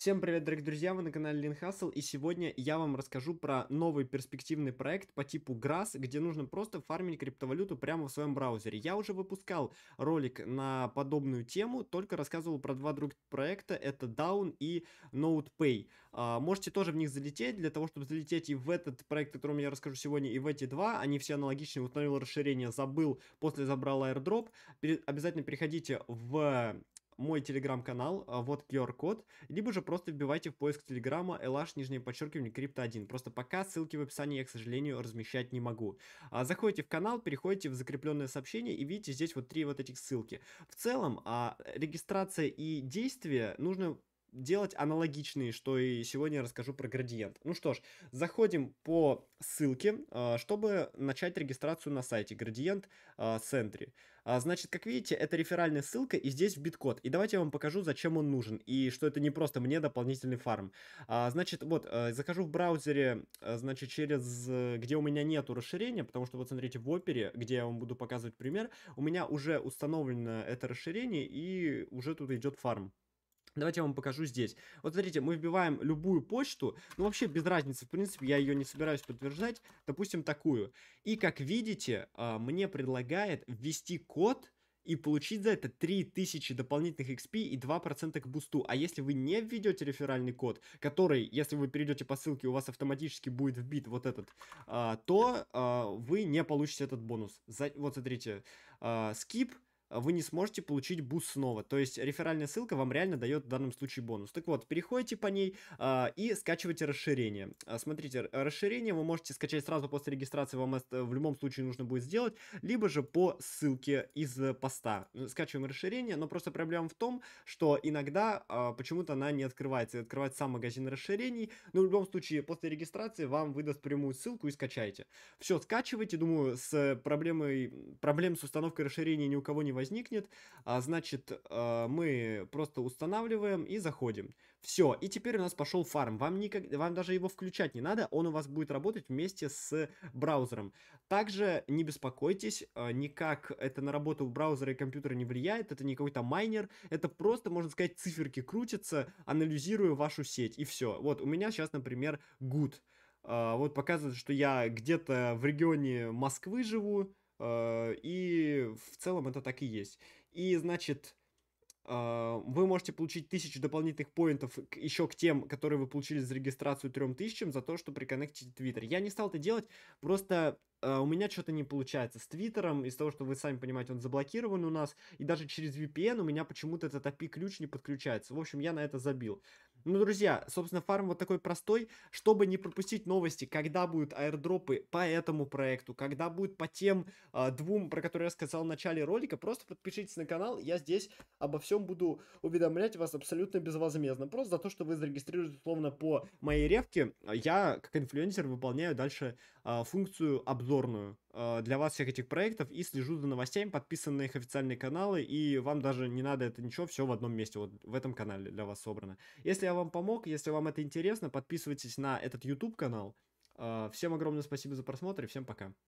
Всем привет, дорогие друзья, вы на канале Lean Hustle, и сегодня я вам расскажу про новый перспективный проект по типу Grass, где нужно просто фармить криптовалюту прямо в своем браузере. Я уже выпускал ролик на подобную тему, только рассказывал про два других проекта, это Down и NotePay. А, можете тоже в них залететь, для того, чтобы залететь и в этот проект, о котором я расскажу сегодня, и в эти два, они все аналогичные, установил расширение, забыл, после забрал airdrop. Пере обязательно переходите в мой телеграм-канал, а, вот QR-код, либо же просто вбивайте в поиск телеграма lh нижнее подчеркивание крипто 1. Просто пока ссылки в описании я, к сожалению, размещать не могу. А, заходите в канал, переходите в закрепленное сообщение и видите здесь вот три вот этих ссылки. В целом, а, регистрация и действие нужно делать аналогичные, что и сегодня я расскажу про градиент. Ну что ж, заходим по ссылке, а, чтобы начать регистрацию на сайте градиент а, центре. А, значит, как видите, это реферальная ссылка и здесь в биткод. И давайте я вам покажу, зачем он нужен и что это не просто мне дополнительный фарм. Значит, вот, захожу в браузере, значит, через, э, где у меня нету расширения, потому что, вот смотрите, в опере, где я вам буду показывать пример, у меня уже установлено это расширение и уже тут идет фарм. Давайте я вам покажу здесь. Вот смотрите, мы вбиваем любую почту, ну вообще без разницы, в принципе, я ее не собираюсь подтверждать, допустим, такую. И как видите, а, мне предлагает ввести код и получить за это 3000 дополнительных XP и 2% к бусту. А если вы не введете реферальный код, который, если вы перейдете по ссылке, у вас автоматически будет вбит вот этот, а, то а, вы не получите этот бонус. Вот смотрите, скип вы не сможете получить буст снова. То есть реферальная ссылка вам реально дает в данном случае бонус. Так вот, переходите по ней а, и скачивайте расширение. А, смотрите, расширение вы можете скачать сразу после регистрации, вам это в любом случае нужно будет сделать, либо же по ссылке из поста. Скачиваем расширение, но просто проблема в том, что иногда а, почему-то она не открывается. И открывается сам магазин расширений, но ну, в любом случае после регистрации вам выдаст прямую ссылку и скачайте. Все, скачивайте, думаю, с проблемой, проблем с установкой расширения ни у кого не возникнет возникнет. А, значит, а, мы просто устанавливаем и заходим. Все, и теперь у нас пошел фарм. Вам, никак... Вам даже его включать не надо, он у вас будет работать вместе с браузером. Также не беспокойтесь, а, никак это на работу браузера и компьютера не влияет, это не какой-то майнер, это просто, можно сказать, циферки крутятся, анализируя вашу сеть, и все. Вот, у меня сейчас, например, good. А, вот показывает, что я где-то в регионе Москвы живу, Э, и в целом это так и есть. И значит, э, вы можете получить тысячу дополнительных поинтов еще к тем, которые вы получили за регистрацию 3000 за то, что приконнектите Твиттер. Я не стал это делать, просто э, у меня что-то не получается с Твиттером, из того, что вы сами понимаете, он заблокирован у нас, и даже через VPN у меня почему-то этот API-ключ не подключается. В общем, я на это забил. Ну, друзья, собственно, фарм вот такой простой. Чтобы не пропустить новости, когда будут аирдропы по этому проекту, когда будет по тем э, двум, про которые я сказал в начале ролика, просто подпишитесь на канал. Я здесь обо всем буду уведомлять вас абсолютно безвозмездно. Просто за то, что вы зарегистрируете условно по моей ревке, я как инфлюенсер выполняю дальше э, функцию обзорную. А, для вас всех этих проектов и слежу за новостями, подписан на их официальные каналы, и вам даже не надо это ничего, все в одном месте, вот в этом канале для вас собрано. Если я вам помог, если вам это интересно, подписывайтесь на этот YouTube канал. А, всем огромное спасибо за просмотр и всем пока.